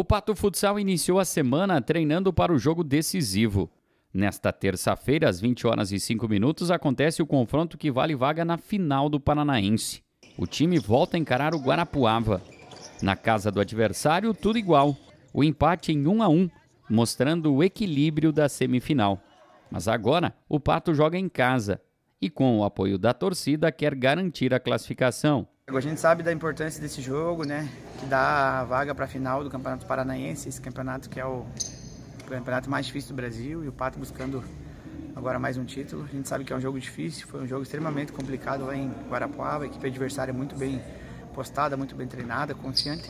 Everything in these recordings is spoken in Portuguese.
O Pato Futsal iniciou a semana treinando para o jogo decisivo. Nesta terça-feira, às 20 horas e 5 minutos, acontece o confronto que vale vaga na final do Paranaense. O time volta a encarar o Guarapuava. Na casa do adversário, tudo igual. O empate em 1 a 1, mostrando o equilíbrio da semifinal. Mas agora, o Pato joga em casa e com o apoio da torcida quer garantir a classificação. A gente sabe da importância desse jogo, né? Que dá a vaga para a final do Campeonato Paranaense, esse campeonato que é o campeonato mais difícil do Brasil e o Pato buscando agora mais um título. A gente sabe que é um jogo difícil, foi um jogo extremamente complicado lá em Guarapuava, a equipe adversária muito bem postada, muito bem treinada, confiante.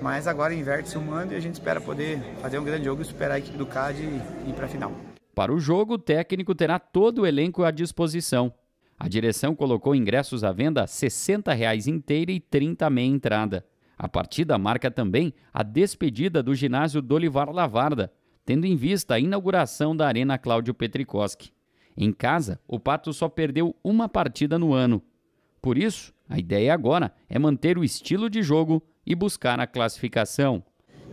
Mas agora inverte-se o mando e a gente espera poder fazer um grande jogo e superar a equipe do CAD e ir para a final. Para o jogo, o técnico terá todo o elenco à disposição a direção colocou ingressos à venda a R$ 60,00 inteira e R$ 30,00 meia entrada. A partida marca também a despedida do ginásio Dolivar Lavarda, tendo em vista a inauguração da Arena Cláudio Petrikoski. Em casa, o Pato só perdeu uma partida no ano. Por isso, a ideia agora é manter o estilo de jogo e buscar a classificação.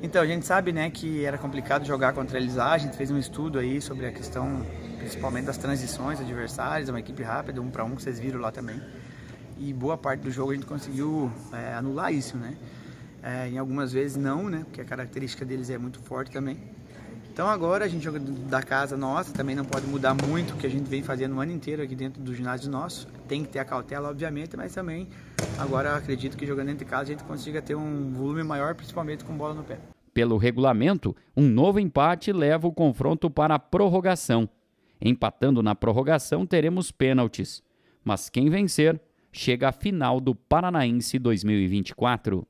Então, a gente sabe né, que era complicado jogar contra eles. Ah, a gente fez um estudo aí sobre a questão principalmente das transições adversárias, é uma equipe rápida, um para um, que vocês viram lá também. E boa parte do jogo a gente conseguiu é, anular isso, né? É, em algumas vezes não, né? Porque a característica deles é muito forte também. Então agora a gente joga da casa nossa, também não pode mudar muito o que a gente vem fazendo o ano inteiro aqui dentro do ginásio nosso. Tem que ter a cautela, obviamente, mas também agora acredito que jogando dentro de casa a gente consiga ter um volume maior, principalmente com bola no pé. Pelo regulamento, um novo empate leva o confronto para a prorrogação. Empatando na prorrogação, teremos pênaltis. Mas quem vencer chega à final do Paranaense 2024.